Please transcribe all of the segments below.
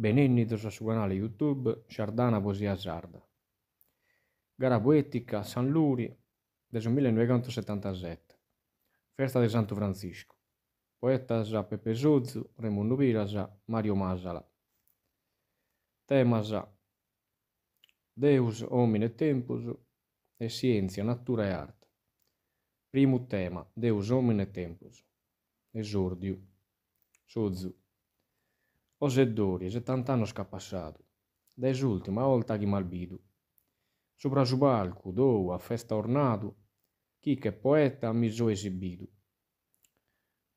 Benedito sul suo canale YouTube Ciardana Poesia Sarda. Gara poetica San Luri del 1977. Festa di Santo Francisco. Poeta già Pepe Sozzu, Raimondo Pirasa, Mario Masala. Tema già Deus homine et tempus e scienza, natura e arte. Primo tema, Deus homine et tempus. Esordio. Sozzu. Os é Doria, já tantanos tá, tá que ha passado, desde última volta tá que malbido. Sobra Jubalco, do a festa ornado, chi che é poeta mi so é esibido.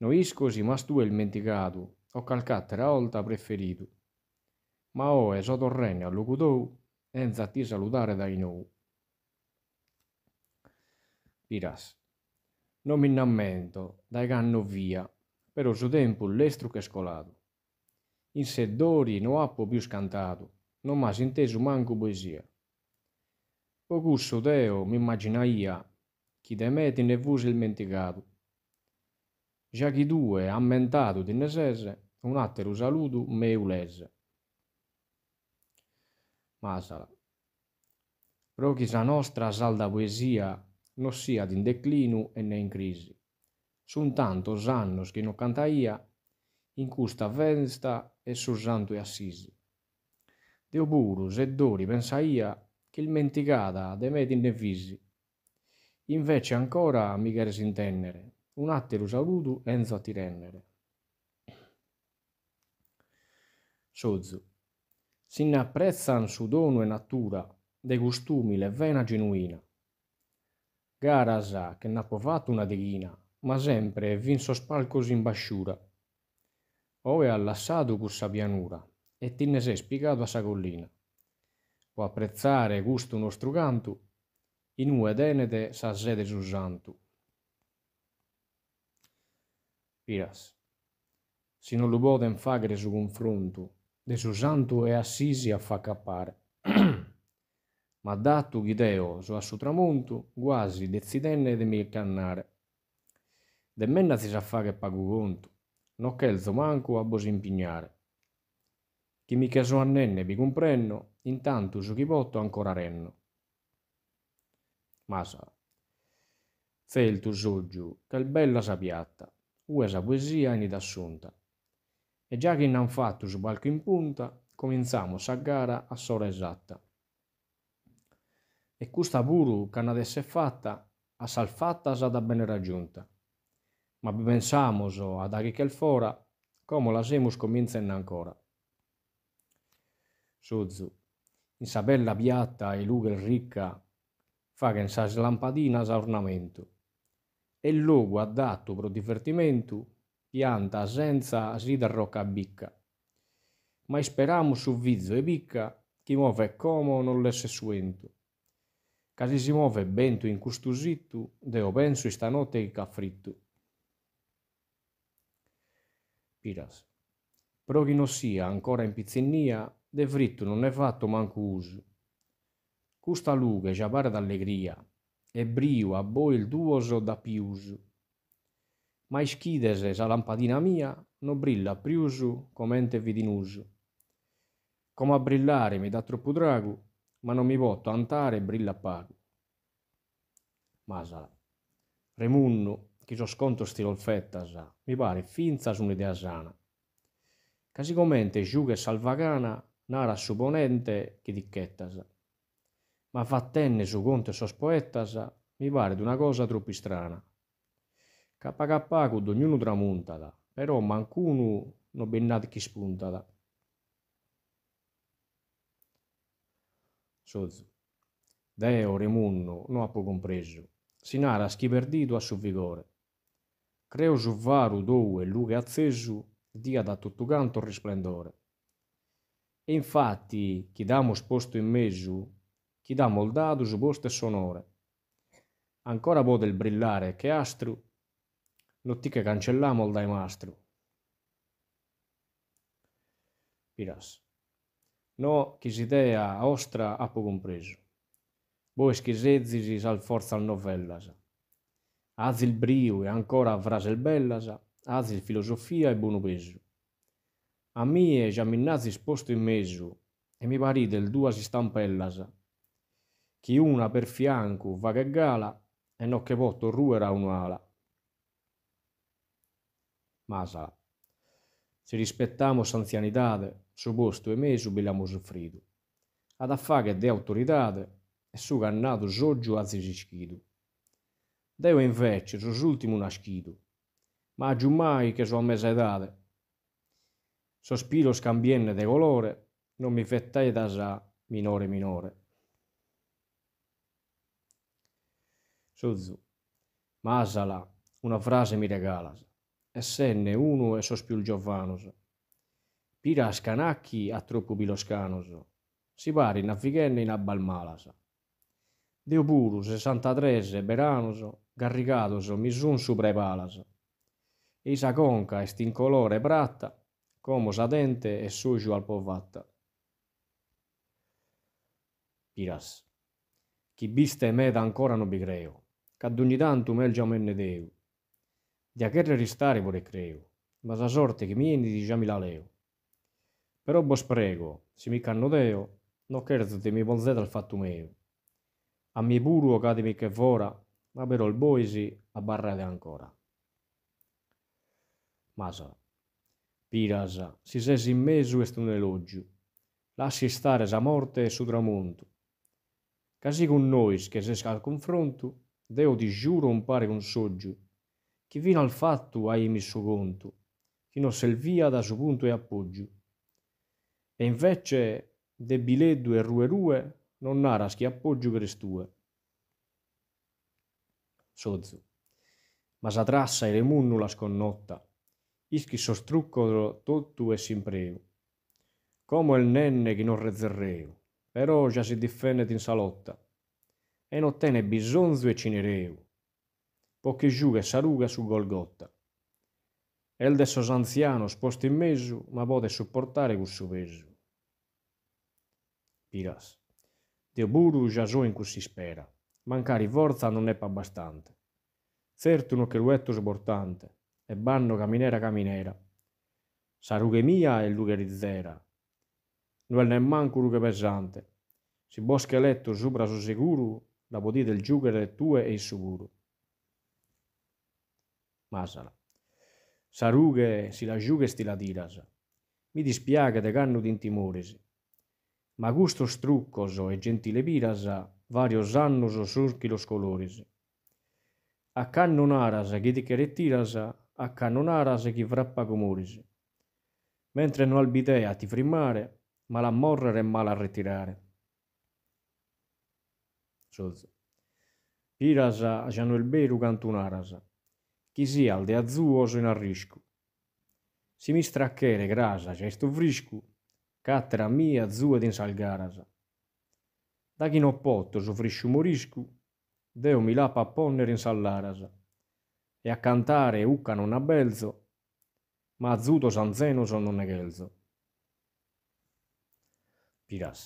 Noiscosi, mas tu el é mentigado, o calcatra volta preferido. Ma o es o a al lucudou, enza ti salutare dai nou. Piras. Non mi namento, dai canno via, però su tempo l'estru che scolato. in Seddori non ha più scantato, non m'ha inteso manco poesia. O gusto deo mi immaginaia chi de me ne vuse il menticato. Già chi due ha mentato di nesese, un attero saluto me ulese. Masala. Però che la nostra salda poesia non sia in declino e né in crisi. Sun tanto annos che non cantaia, in questa vensta e sul santo e Assisi. Deo Deopurus e Dori pensaia che il menticata de me ne visi. Invece ancora mi care s'intennere, un attero salutu enzo a tirennere. Sozzo, Si ne apprezzan su dono e natura, de costumi le vena genuina. Gara sa che n'ha fatto una deghina, ma sempre è vinso spalcos in basciura ove ha lasciato questa pianura, e ti ne sei spiegato a sa collina. Può apprezzare gusto nostro canto, in ue denete sa sede su santo. Piras. se non lo poten fare su confronto, de su santo è assisi a fa cappare. Ma dato che Deo so a su tramonto, quasi dezzidenne de mi cannare. De menna si sa fare che pagu contu, no quelzo manco a vos impignare. Chi mi mica a nenne vi comprenno, intanto su chi potto ancora renno. Masa. Fe il tussoggiu, che il bella sa s'apiatta, uesa poesia in assunta. E già che n'han fatto su palco in punta, cominciamo sa gara a sora esatta. E custa puru, è fatta, a salfatta sa da bene raggiunta ma pensamos ad Arichel Fora come la semus comincia ancora. Sozu, bella Biatta e Lugel Ricca fa che in sa slampadina sa ornamento e il luogo adatto pro divertimento pianta senza si da rocca a bicca. Ma speriamo su vizzo e bicca chi muove come non l'esse suento. Casi si muove bento in custusittu, deo penso stanotte che fritto. Piras. Però chi non sia ancora in pizzinnia, de fritto non è fatto manco uso. Custa luga ci pare d'allegria, e brio a voi il duoso da pius. Ma schidese sa lampadina mia, non brilla priusu comente vidinus. Come a brillare mi dà troppo drago, ma non mi voto antare brilla pago. Masala. Remunno, che chirosconto stirolfetta sa, mi pare finza su un'idea sana. Casi Casicamente giuga e salvagana nara supponente, che che dicchettasa. Ma fattenne su conto e sos poettasa mi pare d'una cosa troppo strana. KK cud ognuno tramuntata, però mancuno non bennat chi spuntata. Sozzo. Deo, Remunno, non ha poco compreso. Sinara perdito a suo vigore. Creus varu due luga accesu, dia da tutto canto risplendore. E infatti, chi damo sposto in mezzo, chi dà moldato su posto e sonore. Ancora può del brillare che astru, notti che cancellamol dai mastru. Piras. No, chi si dea ostra ha poco compreso. Voi schisezzisi sal forza al novellas. Asil briu e ancora frases bellas, asil filosofia e bonu Peso. A mie già minnasis postu in mezzo, e mi del paridel si istampellas, chi una per fianco va che gala e non che voto ruera un'ala. Masala. Se rispettiamo s'anzianità, su posto e mesu abbiamo soffridu. Ad che de autorità, e su cannato soggio azi rischidu. Deu invece sos l'ultimo nascito. ma agiu mai che sono a mesa edade. Sospiro scambienne cambiende de colore, non mi fetteit da sa minore minore. Sozu, masala, una frase mi regalas, e senne unu e sos più giovanos. Pira a scanacchi a troppu piloscanos, si pari in fighenna in abbalmalasa. Deopurus, Santatrese, Beranoso, garrigados, Misun supra i palas. E sa conca Suprepalas, Isaconca, Estincolore, Pratta, Como dente e al povatta. Piras. Chi viste meta ancora non vi creo, cad ogni tanto mel già menne deu. Di a che ristare pure creo, ma sa sorte che mieni di già mi la leo. Però bo sprego, se mi cannodeo, non cherzo di mi ponzete al fatto meo a mi buru Miburu, Academy che Vora, ma però il Boisi a Barrale ancora. Masa. Pirasa, si sesi in mesu est un elogio. Lasci stare sa morte e su tramonto. Casi con noi, che se al confronto, Deo ti giuro un pare pari consoggio. che fino al fatto hai messo conto, chi non servia da suo punto e appoggio. E invece, debileddu e ruerue, non ara schiappoggio per stue. Sozzu. Ma sa trassa e le munnula sconnotta, ischi sostruccolo tutto e simpreu. Como il nenne che non rezzerreu, però già si difende in salotta, e non tene bisonzu e cinereu, poche giuga e saruga su Golgotta. El de sos anziano sposto in mezzo, ma pote supportare cussu peso. Piras buru già so in cui si spera, mancari forza non è bastante. abbastante. Certo, non che luetto sbortante, e banno caminera caminera. Sa rughe mia e lughe rugherizzera, non è nemmanco rughe pesante. Si bosca eletto sopra su sicuro, la potete il giugere tue e il sicuro. Masala. Sa rughe si la giughe sti la tirasa. Mi dispiace te canno d'intimoresi ma gusto struccoso e gentile birasa, varios annos surquilos colores. A cannonaras che dicherettiras, a cannonaras che frappa comores. Mentre non albidea ti frimare, ma la morrere e mal a ritirare. Sozzo. Pirasa già non il beru cantunarasa, chi sia al de azzuoso in arrisco. Si mi stracchere grasa, c'è sto frisco, Cattera mia, zua din Salgarasa. Da chinopotto soffrisci moriscu, deo mi la papponner ponner in Sallarasa. E a cantare ucca non abbelzo, ma azzuto sanzeno son non neghelzo. Piras.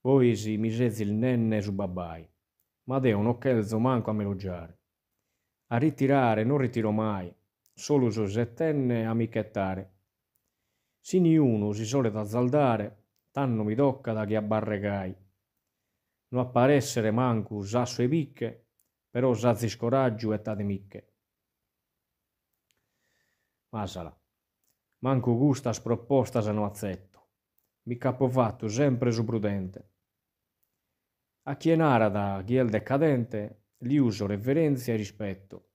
Poi si misezi il nenne su babbai, ma deo non chelzo manco a melogiare. A ritirare non ritiro mai, solo su settenne a michettare si niuno si sole da zaldare, tanno mi tocca da chi abbarrecai. Non essere manco sasso e picche, però sazzi scoraggio e tate micche. Masala, manco gusta sproposta se no azzetto, mi capo fatto sempre su prudente. A chi è nara da chi è il decadente, gli uso reverenzia e rispetto,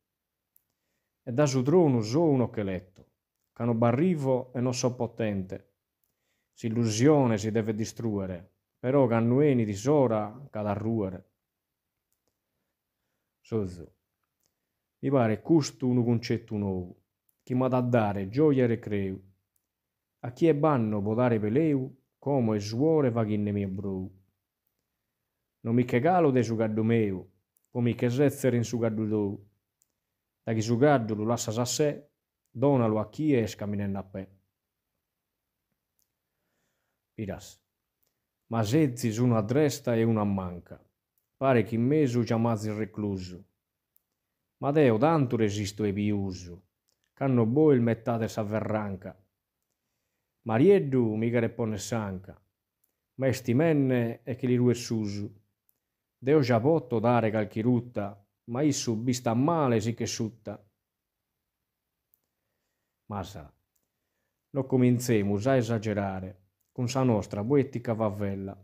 e da su trono so un occhetto canobarrivo e non so potente. S'illusione si deve distruere, però cannueni di sora cadarruere. Sozzo. Mi pare custo un concetto nuovo, che m'ha da dare gioia e recreo. A chi è banno può dare peleu, come e suore va chinne mio brou. Non mi che calo de su gaddu meu, come che sezzere in su gaddu tou. Da chi su gaddu lo lascia sa sé, Donalo a chi esca es Caminendape. Piras. Ma Sezzis una a destra e una a manca. Pare che in mesu chiamazzi recluso. Ma Deo tanto resisto e biuso. Canno bo il mettate s'avverranca. Marieddu mica repone sanca. Ma estimenne e che li rue susu. Deo già potto dare calchirutta, ma i subista male si che sutta. Massa. Lo cominciamo a esagerare, con sa nostra poetica boh, favella.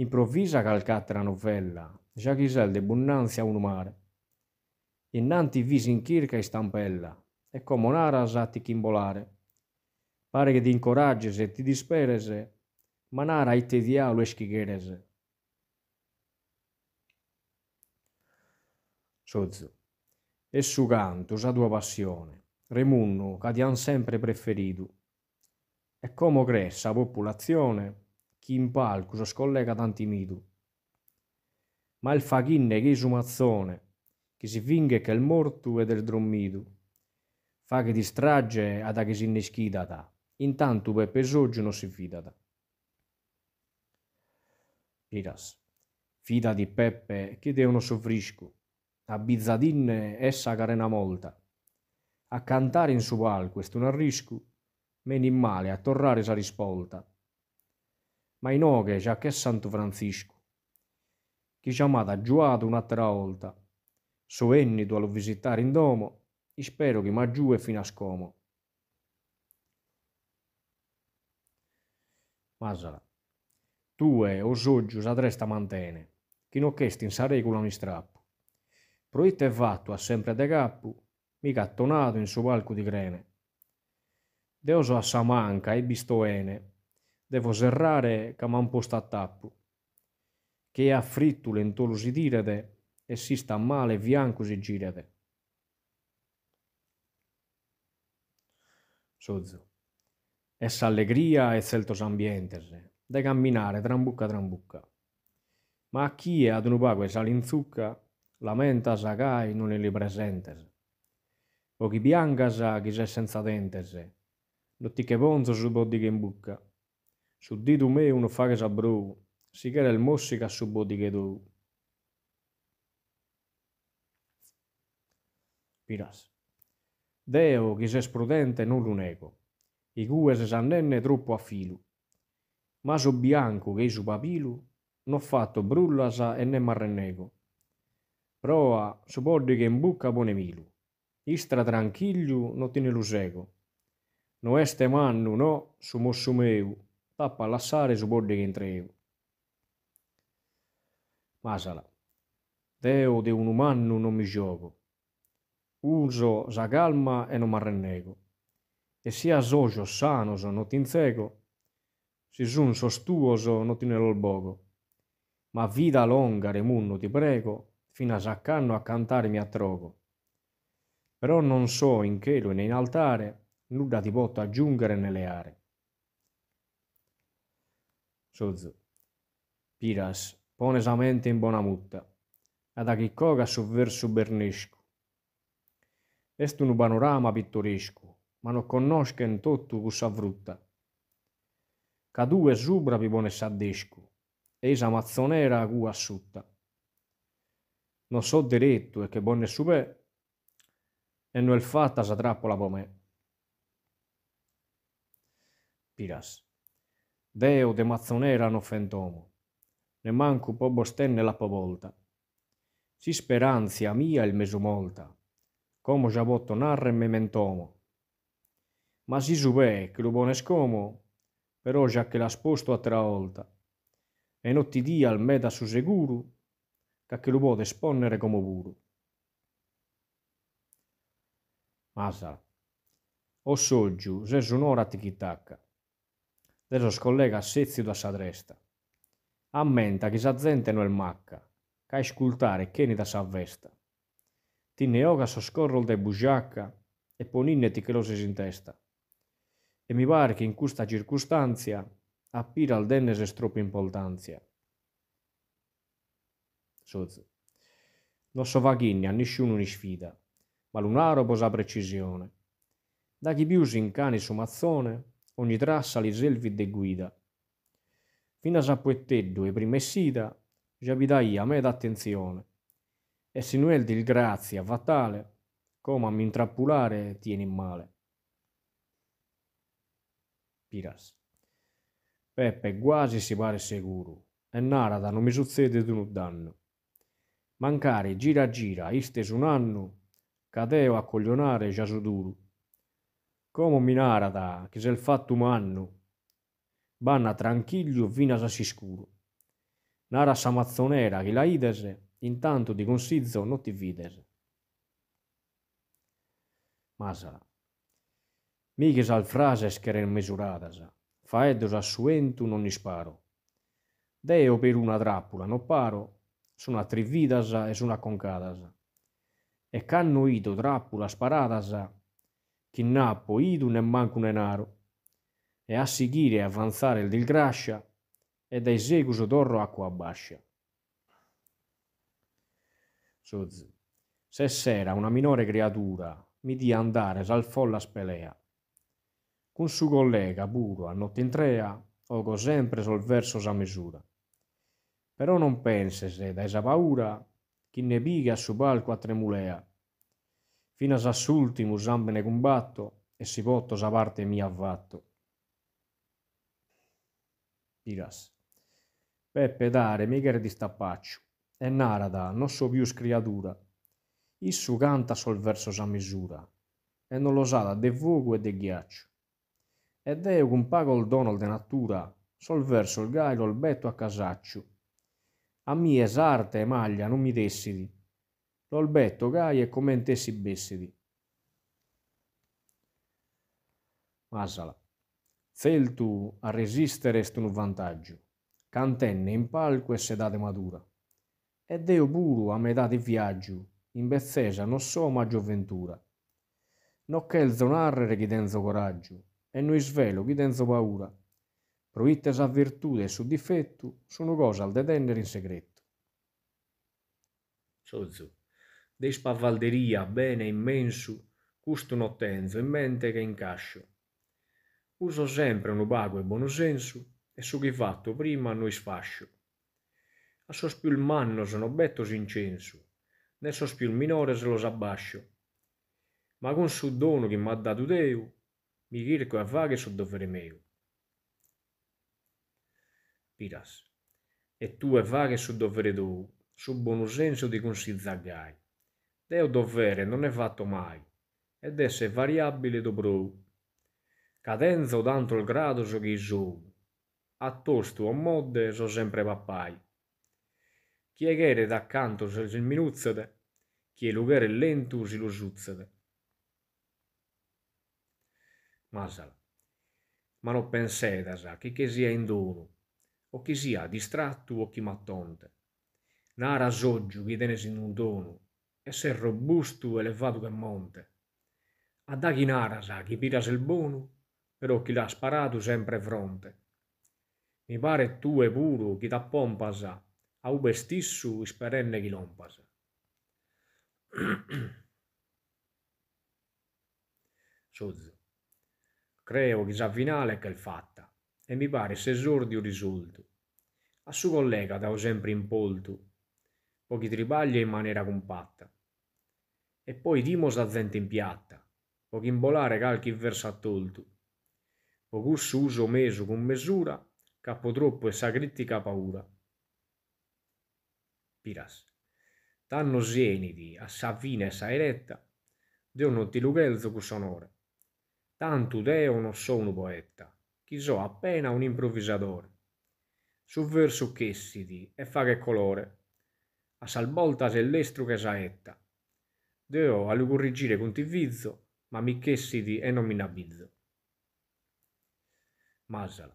Improvvisa calcata la novella, già chisel de a un mare. Innanti visi in chirca e stampella, e comonara sa asati chimbolare. Pare che ti incoraggiese e ti disperese, ma nara e te dialo e schigherese. Sozzo. E su canto, sa tua passione Remunno, che ti hanno sempre preferito. E come cresce la popolazione, chi in palco si scollega tanti midu. Ma il faghinne che sumazzone, che si finge che il morto è del drommidu, fa che ti strage ad a che si inneschidata, intanto per pesoggio non si fidata. Piras, fida di Peppe che devono soffrisco, a bizzadinne essa carena molta a cantare in subalquest un arriscu, meni male a tornare sa rispolta. Ma in oghe già che è Santo Francisco, chi chiamata giuato un'altra volta, so soennito lo visitare in domo, e spero che maggiù e fino a scomo. Masala, tue o soggiu sa tresta mantene, chi non chesti in sa regola un strappo. Proitta e vattu a sempre de cappu, mi migattonato in suo palco di crene. Deoso a Samanca e bistoene, devo serrare posto a tappu, che a frittu lentolusi direte, e si sta male e bianco si girete. Sozzo. E s'allegria e zeltos ambiente, de camminare trambucca trambucca. Ma a chi è ad un pago e salinzucca, lamenta sagai non è li presentes o chi bianca sa chi se senza dente se. Non ti che ponzo su che in bucca. Su di tu me uno fa che sa sabrou, si che era il mossica su che tu. Piras. Deo chi se sprudente non lo nego. i cue se sannenne troppo a filo. Ma so bianco che su papilu, non fatto brullasa e né marrenneco. Proa su che in bucca pone milu istra tranquillu no tiene lusego. No este mannu, no, su mossu meu, tappa lassare su borde che intreu. Masala. Deo de un umannu non mi giogo. Uso sa calma e non m'arrennego. E sia socio sanoso non ti inzego, si sun sostuoso non ti nello Ma vida longa, remunno, ti prego, fino a saccanno a cantarmi a trogo però non so in chelo né in altare nulla ti potta aggiungere nelle are. Sozu. Piras, pone sa mente in buona mutta, ad a chi coga sovverso bernesco. Est un panorama pittoresco, ma non conosce in tutto questa frutta. Cadue subra pi pone saddesco, e sa mazzonera cu assutta. Non so diretto e che buone supè, e non è fatta questa trappola come piras. Deo de mazzonera non fentomo, ne manco po bostenne la povolta. Si speranzia mia il mesumolta, come già botto narre me mentomo. Ma si subè che lo buone scomo, però già che l'ha sposto a traolta, e non ti dia al meta su sicuro, che lo può esponnere come vuru. Masa. O Mazar. se sonora tikitaka. Desos scollega sezio da sadresta. Ammenta che sa gente non è macca, cai scultare cheni da sa vesta. Ti neoga so scorrol de bugiacca e poninneti che lo sesi in testa. E mi pare che in questa circostanzia appira al denne se stroppa importanzia. Sozzo. Non so vaghini a nessuno ni sfida ma lunaro posà precisione. Da Daghi biusi in cani su mazzone, ogni trassa li selvi de guida. Fino a Sapuetteddu e primessida, già vidai a me d'attenzione. E se sinuel di grazia va tale, come a mi m'intrappulare tieni male. Piras. Peppe quasi si pare sicuro, e narada non mi succede d'un danno. Mancare gira gira, iste su un anno, Cadeo a coglionare Jasoduru. Como minarada, che se s'è fatto manno. Banna tranquillo vina sicuro. Nara s'amazzonera che la idese, intanto di consizzo non ti videse. Masala. Miche sal frases che eren mesuradas, faeddos assuentu non sparo. Deo per una trappula non paro, sono trividas e sono acconcadas e c'hanno ito trappula sparadas chi n'appo idu né mancu un enaru. E a sighire e avanzare il grascia e dai seguso d'orro acqua bascia. Sozzi. Se sera una minore creatura mi di andare sal folla spelea, con suo collega puro a notte intrea, ogo sempre sol verso sa misura. Però non pense se da esa paura chi ne piga a su palco a tremulea, fino a s'ultimus ambene combatto e si pottos sa parte mia avvatto. Piras. Peppe dare mighere di stappaccio, e narada, non so più scriatura. Issu canta sol verso sa misura, e non lo sa da de vogo e de ghiaccio. E deo un pago il dono de natura, sol verso il gairo il betto a casaccio. A mie s'arte e maglia non mi dessidi, l'olbetto gaie commentessi bessidi. Masala. Feltu a resistere est un vantaggio. Cantenne in palco e sedate madura. E deo buru a metà di viaggio, in bezzesa non so ma gioventura. il zonarrere chi denzo coraggio, e noi svelo chi denzo paura. Proittes sa virtude e su difetto, sono cosa al detendere in segreto. Sozu dei spavalderia, bene immenso custo no tenzo in mente che incascio. Uso sempre un ubago e buon senso, e su chi fatto prima noi sfascio. A sospiù il manno sono betto sincenso, nel sospiù il minore se lo sabascio. Ma con su dono che m'ha dato Deu, mi chirco a vaghe su dovere meu. Piras, e tu e vaghe su dovere tu, su buon senso di consigliare. De o dovere, non è fatto mai, ed è variabile do dobro. Cadenzo tanto il grado so che so, a tosto o modde so sempre pappai. Chi è che da accanto se il minuzzede, chi è lughere lento si lo suzzede. Masala. Ma non pensate sa, chi che sia in dono, o chi sia distratto o chi mattonte. Nara soggiù chi tenes in un dono, essere robusto e levadu che monte. A da chi chi piras il buono, però chi l'ha sparato sempre fronte. Mi pare tu e puro chi t'ha pompasa, a ube stissu isperenne chi lompasa. Sozzo. Creo che sa finale che è fatta, e mi pare se sordio risultu. A suo collega dao sempre impoltu, pochi tribaglia in maniera compatta e poi dimos a zente in piatta, o chimbolare calchi verso attoltu. O cusso uso meso con misura, capo troppo e sacritica paura. Piras. Tanno sieniti a sa fine e sa eretta, Deo non ti lughelzo cu sonore. Tanto Deo non sono poeta, chi so appena un improvvisatore. Su verso chessiti e fa che colore, a salvolta se l'estro che saetta. Deo a lui corrigire conti vizzo, ma mi chessi di enominabizzo. Masala.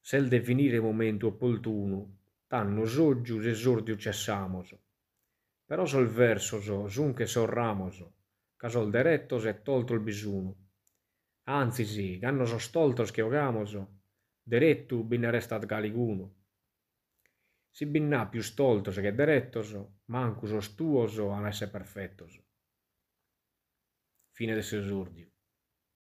Se il definire momento opportuno, tanno soggiu sordio cessamoso. Però sol verso so, sun che sol ramoso, ca sol deretto se tolto il bisuno. Anzi sì, canno so stolto schiogamoso, derettu bine restat galiguno si binna più stolto che derettoso, mancuso stuoso a essere perfetto. Fine del suo esordio.